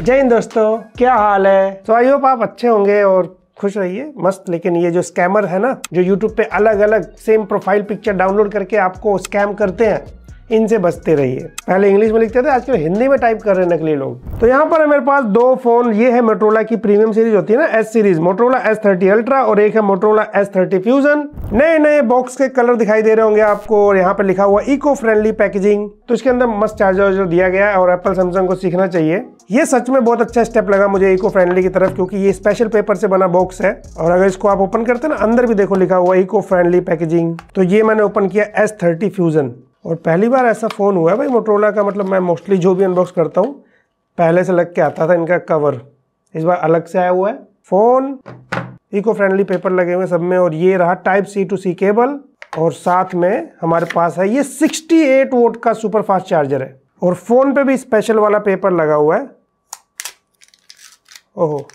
जय हिंद दोस्तों क्या हाल है तो आई होप आप अच्छे होंगे और खुश रहिए मस्त लेकिन ये जो स्कैमर है ना जो यूट्यूब पे अलग अलग सेम प्रोफाइल पिक्चर डाउनलोड करके आपको स्कैम करते हैं इनसे बचते रहिए पहले इंग्लिश में लिखते थे आजकल हिंदी में टाइप कर रहे नकली लोग तो यहाँ पर मेरे पास दो फोन ये है मोटरोला की प्रीमियम सीरीज होती है ना S series Motorola S thirty ultra और एक है मोटरोला एस थर्टी फ्यूजन नए नए बॉक्स के कलर दिखाई दे रहे होंगे आपको और यहाँ पर लिखा हुआ इको फ्रेंडली पैकेजिंग तो इसके अंदर मस्त चार्जर वार्जर दिया गया है और एप्पल सैमसंग को सीखना चाहिए ये सच में बहुत अच्छा स्टेप लगा मुझे इको फ्रेंडली की तरफ क्योंकि ये स्पेशल पेपर से बना बॉक्स है और अगर इसको आप ओपन करते ना अंदर भी देखो लिखा हुआ इको फ्रेंडली पैकेजिंग तो ये मैंने ओपन किया एस थर्टी फ्यूजन और पहली बार ऐसा फ़ोन हुआ है भाई मोटरोला का मतलब मैं मोस्टली जो भी अनबॉक्स करता हूँ पहले से लग के आता था इनका कवर इस बार अलग से आया हुआ है फ़ोन इको फ्रेंडली पेपर लगे हुए सब में और ये रहा type C to C cable और साथ में हमारे पास है ये 68 वोट का सुपर फास्ट चार्जर है और फ़ोन पे भी स्पेशल वाला पेपर लगा हुआ है ओहो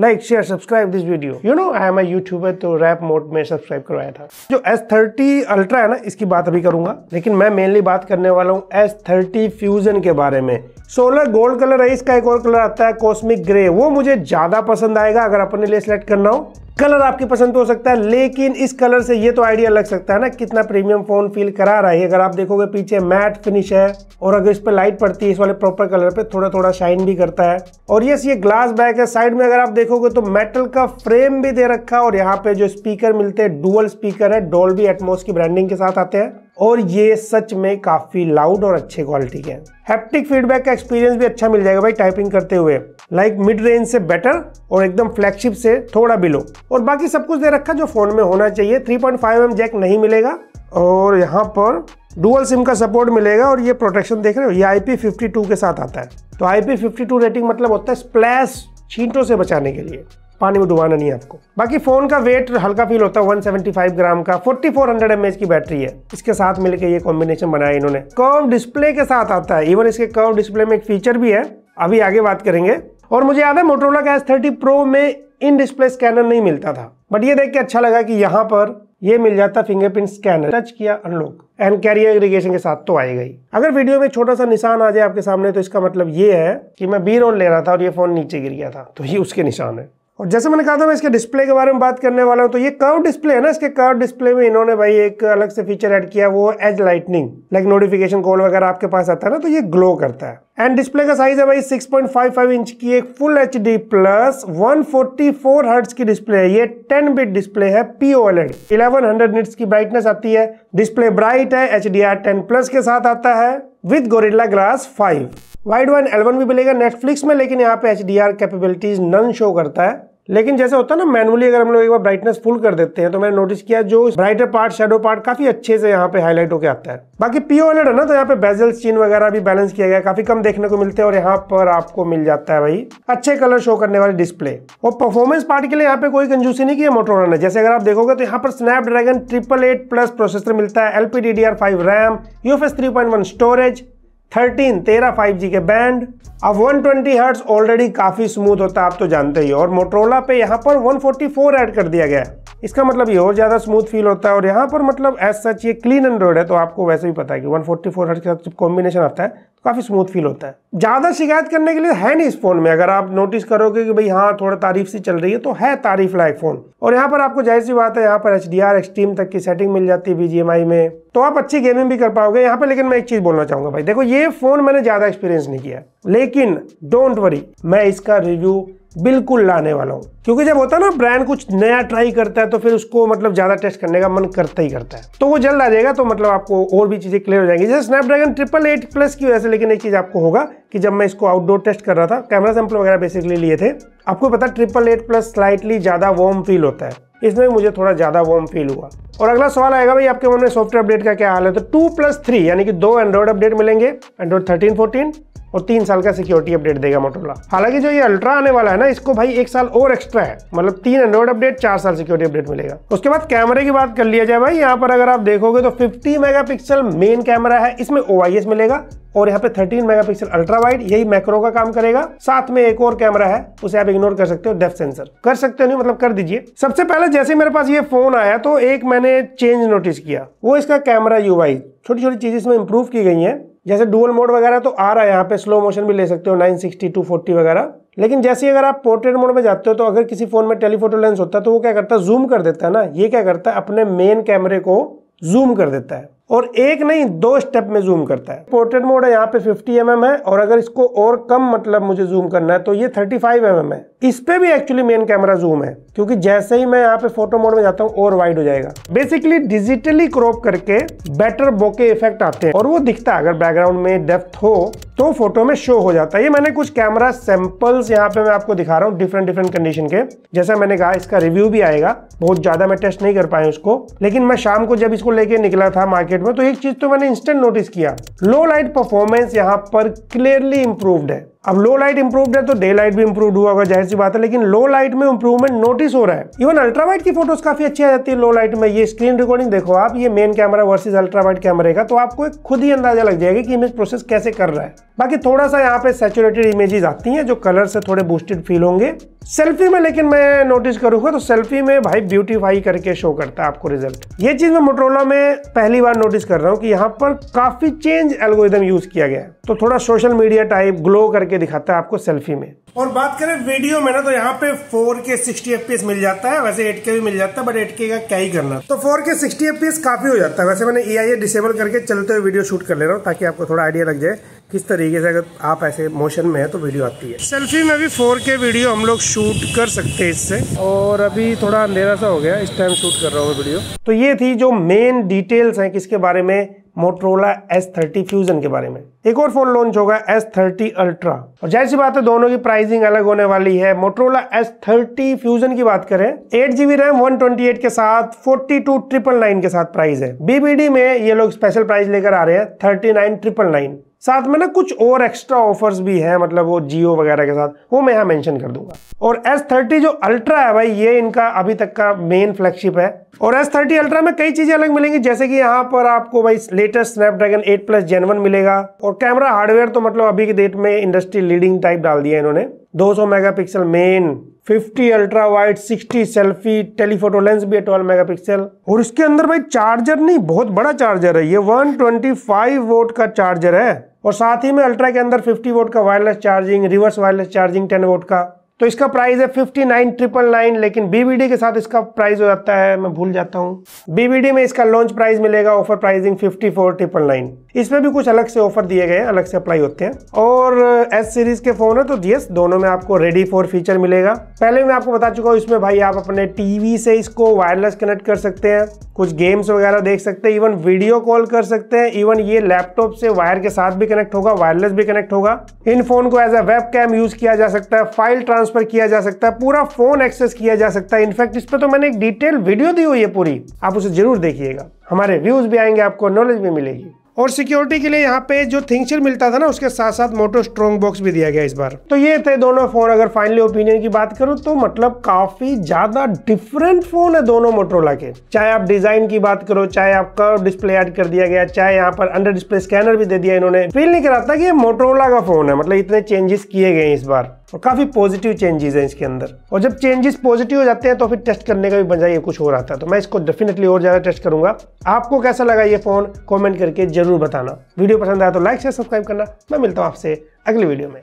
like share subscribe this video you know I am I YouTuber तो रैप मोड में सब्सक्राइब करवाया था जो एस थर्टी अल्ट्रा है ना इसकी बात अभी करूंगा लेकिन मैं मेनली बात करने वाला हूँ एस थर्टी फ्यूजन के बारे में सोलर गोल्ड कलर है इसका एक और कलर आता है कॉस्मिक ग्रे वो मुझे ज़्यादा पसंद आएगा अगर अपने लिए सिलेक्ट करना हो कलर आपकी पसंद हो सकता है लेकिन इस कलर से ये तो आइडिया लग सकता है ना कितना प्रीमियम फोन फील करा रहा है अगर आप देखोगे पीछे मैट फिनिश है और अगर इस पर लाइट पड़ती है इस वाले प्रॉपर कलर पे थोड़ा थोड़ा शाइन भी करता है और यस ये ग्लास बैक है साइड में अगर आप देखोगे तो मेटल का फ्रेम भी दे रखा है और यहाँ पे जो स्पीकर मिलते हैं डुअल स्पीकर है डोल एटमोस की ब्रांडिंग के साथ आते हैं और ये सच में काफ़ी लाउड और अच्छे क्वालिटी के हैप्टिक फीडबैक का एक्सपीरियंस भी अच्छा मिल जाएगा भाई टाइपिंग करते हुए लाइक मिड रेंज से बेटर और एकदम फ्लैगशिप से थोड़ा बिलो और बाकी सब कुछ दे रखा जो फ़ोन में होना चाहिए 3.5 पॉइंट जैक नहीं मिलेगा और यहाँ पर डुअल सिम का सपोर्ट मिलेगा और ये प्रोटेक्शन देख रहे हो ये आई के साथ आता है तो आई रेटिंग मतलब होता है स्प्लैश छींटों से बचाने के लिए पानी में डुबाना नहीं है आपको बाकी फोन का वेट हल्का फील होता है 175 ग्राम का 4400 mAh की बैटरी है इसके साथ मिलकर ये कॉम्बिनेशन बनाया इन्होंने कर्व डिस्प्ले के साथ आता है इवन इसके कर्व डिस्प्ले में एक फीचर भी है अभी आगे बात करेंगे और मुझे याद है मोटरोला का एस थर्टी प्रो में इन डिस्प्ले स्कैनर नहीं मिलता था बट ये देख के अच्छा लगा कि यहाँ पर ये मिल जाता फिंगरप्रिंट स्कैनर टच किया अनलॉक एंड कैरियर एग्रीगेशन के साथ तो आएगा ही अगर वीडियो में छोटा सा निशान आ जाए आपके सामने तो इसका मतलब ये है कि मैं बी रोल ले रहा था और ये फोन नीचे गिर गया था तो ये उसके निशान है और जैसे मैंने कहा था मैं इसके डिस्प्ले के बारे में बात करने वाला हूँ तो ये कर्व डिस्प्ले है ना इसके कर्व डिस्प्ले में इन्होंने भाई एक अलग से फीचर ऐड किया वो edge lightning like notification call वगैरह आपके पास आता है ना तो ये ग्लो करता है एंड डिस्प्ले का साइज है भाई 6.55 इंच की एक full H plus one forty की डिस्प्ले है ये 10 बिट डिस्प्ले है पीओएलएड 1100 निट्स की ब्राइटनेस आती है डिस्प्ले ब्राइट है एच डी प्लस के साथ आता है with Gorilla Glass 5 Widevine L one भी मिलेगा नेटफ्लिक्स में लेकिन यहाँ पे एच कैपेबिलिटीज नन शो करता है लेकिन जैसे होता है ना मैनुअली अगर हम लोग एक बार ब्राइटनेस फुल कर देते हैं तो मैंने नोटिस किया जो ब्राइटर पार्ट शेडो पार्ट काफी अच्छे से यहाँ पे हाईलाइट होकर आता है बाकी पीओ है ना तो यहाँ पे बेजल चीन वगैरह भी बैलेंस किया गया काफी कम देखने को मिलते हैं और यहाँ पर आपको मिल जाता है भाई अच्छे कलर शो करने वाले डिस्प्ले और परफॉर्मेंस पार्ट के लिए यहाँ पे कोई कंजूसी नहीं किया मोटोरा ने जैसे अगर आप देखोगे तो यहाँ पर Snapdragon triple eight plus processor मिलता है L P D D R five RAM UFS three point one storage thirteen तेरह फाइव जी के बैंड अब 120 ट्वेंटी हर्ट्स ऑलरेडी काफ़ी स्मूथ होता है आप तो जानते ही और मोटरोला पे यहाँ पर 144 एड कर दिया गया है इसका मतलब ये और ज़्यादा स्मूथ फील होता है और यहाँ पर मतलब एज सच ये क्लीन एंड्रॉइड है तो आपको वैसे भी पता है कि 144 फोर्टी के साथ कॉम्बिनेशन आता है काफ़ी स्मूथ फील होता है ज़्यादा शिकायत करने के लिए है नहीं इस फ़ोन में अगर आप नोटिस करोगे कि भाई हाँ थोड़ा तारीफ सी चल रही है तो है तारीफ लाइक फ़ोन और यहाँ पर आपको जाहिर सी बात है यहाँ पर एच डी आर एक्सट्रीम तक की सेटिंग मिल जाती है बीजीएमआई में तो आप अच्छी गेमिंग भी कर पाओगे यहाँ पर लेकिन मैं एक चीज़ बोलना चाहूँगा भाई देखो ये फ़ोन मैंने ज़्यादा एक्सपीरियंस नहीं किया लेकिन डोंट वरी मैं इसका रिव्यू बिल्कुल लाने वाला हूँ क्योंकि जब होता है ना ब्रांड कुछ नया ट्राई करता है तो फिर उसको मतलब ज़्यादा टेस्ट करने का मन करता ही करता है तो वो जल्द आ जाएगा तो मतलब आपको और भी चीज़ें क्लियर हो जाएंगी जैसे स्नैपड्रैगन ट्रिपल एट प्लस की वजह से लेकिन एक चीज़ आपको होगा कि जब मैं इसको आउटडोर टेस्ट कर रहा था कैमरा सैम्पल वगैरह बेसिकली लिए थे आपको पता ट्रिपल एट प्लस स्लाइटली ज़्यादा वार्म फील होता है इसमें भी मुझे थोड़ा ज़्यादा वार्म फील हुआ और अगला सवाल आएगा भाई आपके मन में सॉफ्टवेयर अपडेट का क्या हाल है तो टू प्लस थ्री यानी कि दो एंड्रॉइड अपडेट मिलेंगे एंड्रॉइड थर्टीन फोर्टीन और तीन साल का सिक्योरिटी अपडेट देगा मोटोला हालांकि जो ये अल्ट्रा आने वाला है ना इसको भाई एक साल और एक्स्ट्रा है मतलब तीन एंड्रॉइड अपडेट चार साल सिक्योरिटी अपडेट मिलेगा उसके बाद कैमरे की बात कर लिया जाए भाई यहाँ पर अगर आप देखोगे तो 50 मेगापिक्सल मेन कैमरा है इसमें ओ मिलेगा और यहाँ पे 13 मेगापिक्सल अल्ट्रा वाइड यही मैक्रो का काम करेगा साथ में एक और कैमरा है उसे आप इग्नोर कर सकते हो डेफ सेंसर कर सकते हो नहीं मतलब कर दीजिए सबसे पहले जैसे मेरे पास ये फोन आया तो एक मैंने चेंज नोटिस किया वो इसका कैमरा यूआई छोटी छोटी चीजें इसमें इंप्रूव की गई हैं जैसे डुअल मोड वगैरह तो आ रहा है यहाँ पे स्लो मोशन भी ले सकते हो 960 240 वगैरह लेकिन जैसे अगर आप पोर्ट्रेट मोड में जाते हो तो अगर किसी फ़ोन में टेलीफोटो लेंस होता है तो वो क्या करता है जूम कर देता है ना ये क्या करता है अपने मेन कैमरे को जूम कर देता है और एक नहीं दो स्टेप में जूम करता है पोर्ट्रेट मोड है यहाँ पे 50 एम mm है और अगर इसको और कम मतलब मुझे जूम करना है तो ये 35 फाइव mm है इस पे भी एक्चुअली मेन कैमरा जूम है क्योंकि जैसे ही मैं यहाँ पे फोटो मोड में जाता हूँ और वाइड हो जाएगा बेसिकली डिजिटली क्रॉप करके बेटर बोके इफेक्ट आते हैं और वो दिखता है अगर बैकग्राउंड में डेप्थ हो तो फोटो में शो हो जाता है ये मैंने कुछ कैमरा सैंपल्स यहाँ पे मैं आपको दिखा रहा हूँ डिफरेंट डिफरेंट कंडीशन के जैसा मैंने कहा इसका रिव्यू भी आएगा बहुत ज्यादा मैं टेस्ट नहीं कर पाया उसको लेकिन मैं शाम को जब इसको लेके निकला था मार्केट में तो एक चीज तो मैंने इंस्टेंट नोटिस किया लो लाइट परफॉर्मेंस यहाँ पर क्लियरली इंप्रूव्ड है अब लो लाइट इंप्रूव्ड है तो डे लाइट भी इंप्रूव हुआ होगा जाहिर सी बात है लेकिन लो लाइट में इंप्रूवमेंट नोटिस हो रहा है इवन अल्ट्रावाइट की फोटोज काफी अच्छी आ जाती है लो लाइट में ये स्क्रीन रिकॉर्डिंग देखो आप ये मेन कैमरा वर्सेज अल्ट्रावाइट कैमरे का तो आपको खुद ही अंदाजा लग जाएगा कि इमेज प्रोसेस कैसे कर रहा है बाकी थोड़ा सा यहाँ पे सेचुरेटेड इमेजेस आती हैं जो कलर से थोड़े बूस्टेड फील होंगे सेल्फी में लेकिन मैं नोटिस करूंगा तो सेल्फी में भाई ब्यूटीफाई करके शो करता है आपको रिजल्ट ये चीज मैं मोटरोला में पहली बार नोटिस कर रहा हूँ कि यहाँ पर काफी चेंज एल्गोरिदम यूज किया गया है तो थोड़ा सोशल मीडिया टाइप ग्लो करके दिखाता है आपको सेल्फी में और बात करें वीडियो में ना तो यहाँ पे 4K 60fps मिल जाता है वैसे 8K भी मिल जाता है बट 8K का क्या ही करना तो 4K 60fps काफी हो जाता है वैसे मैंने ए आई डिसेबल करके चलते हुए वीडियो शूट कर ले रहा हूँ ताकि आपको थोड़ा आइडिया लग जाए किस तरीके से अगर आप ऐसे मोशन में है तो वीडियो आती है सेल्फी में भी फोर वीडियो हम लोग शूट कर सकते हैं इससे और अभी थोड़ा अंधेरा सा हो गया इस टाइम शूट कर रहा हूँ वीडियो तो ये थी जो मेन डिटेल्स है किसके बारे में मोटरोला एस थर्टी फ्यूजन के बारे में एक और फोन लॉन्च होगा एस थर्टी अल्ट्रा और जैसी बात है दोनों की प्राइसिंग अलग होने वाली है मोटरोला एस थर्टी फ्यूजन की बात करें eight GB RAM one twenty eight के साथ फोर्टी टू ट्रिपल नाइन के साथ प्राइस है बीबीडी में ये लोग स्पेशल प्राइस लेकर आ रहे हैं थर्टी नाइन ट्रिपल नाइन साथ में ना कुछ और एक्स्ट्रा ऑफर्स भी हैं मतलब वो जियो वगैरह के साथ वो मैं यहाँ मेंशन कर दूंगा और S30 जो अल्ट्रा है भाई ये इनका अभी तक का मेन फ्लैगशिप है और S30 अल्ट्रा में कई चीज़ें अलग मिलेंगी जैसे कि यहाँ पर आपको भाई latest Snapdragon 8 plus gen one मिलेगा और कैमरा हार्डवेयर तो मतलब अभी के डेट में इंडस्ट्री लीडिंग टाइप डाल दिया इन्होंने दो megapixel main 50 ultra wide 60 selfie telephoto lens भी है 12 मेगापिक्सल और इसके अंदर भाई चार्जर नहीं बहुत बड़ा चार्जर है ये 125 वोट का चार्जर है और साथ ही में अल्ट्रा के अंदर 50 वोट का wireless charging reverse wireless charging 10 watt का तो इसका प्राइस है फिफ्टी नाइन ट्रिपल नाइन लेकिन बीबीडी के साथ इसका प्राइस हो जाता है मैं भूल जाता हूँ बीबीडी में इसका लॉन्च प्राइस मिलेगा offer pricing fifty four triple nine इसमें भी कुछ अलग से ऑफर दिए गए हैं अलग से अप्लाई होते हैं और एस सीरीज के फोन है तो यस दोनों में आपको रेडी फॉर फीचर मिलेगा पहले मैं आपको बता चुका हूँ इसमें भाई आप अपने टीवी से इसको वायरलेस कनेक्ट कर सकते हैं कुछ गेम्स वगैरह देख सकते हैं इवन वीडियो कॉल कर सकते हैं इवन ये लैपटॉप से वायर के साथ भी कनेक्ट होगा वायरलेस भी कनेक्ट होगा इन फोन को as a web cam use किया जा सकता है फाइल ट्रांस ट्रांसफर किया जा सकता है पूरा फोन एक्सेस किया जा सकता है इनफैक्ट इस पर तो मैंने एक डिटेल वीडियो दी हुई है पूरी आप उसे जरूर देखिएगा हमारे व्यूज भी आएंगे आपको नॉलेज भी मिलेगी और सिक्योरिटी के लिए यहाँ पे जो थिंगशर मिलता था ना उसके साथ साथ मोटो स्ट्रॉन्ग बॉक्स भी दिया गया इस बार तो ये थे दोनों फोन अगर फाइनली ओपिनियन की बात करूँ तो मतलब काफी ज्यादा डिफरेंट फोन है दोनों मोटरोला के चाहे आप डिजाइन की बात करो चाहे आप आपका डिस्प्ले ऐड कर दिया गया चाहे यहाँ पर अंडर डिस्प्ले स्कैनर भी दे दिया इन्होंने फील नहीं कराता कि ये मोटरोला का फोन है मतलब इतने चेंजेस किए गए इस बार और काफ़ी पॉजिटिव चेंजेस हैं इसके अंदर और जब चेंजेस पॉजिटिव हो जाते हैं तो फिर टेस्ट करने का भी मजा ये कुछ हो रहा था तो मैं इसको डेफिनेटली और ज़्यादा टेस्ट करूंगा आपको कैसा लगा ये फ़ोन कॉमेंट करके जरूर बताना वीडियो पसंद आया तो लाइक शेयर सब्सक्राइब करना मैं मिलता हूँ आपसे अगली वीडियो में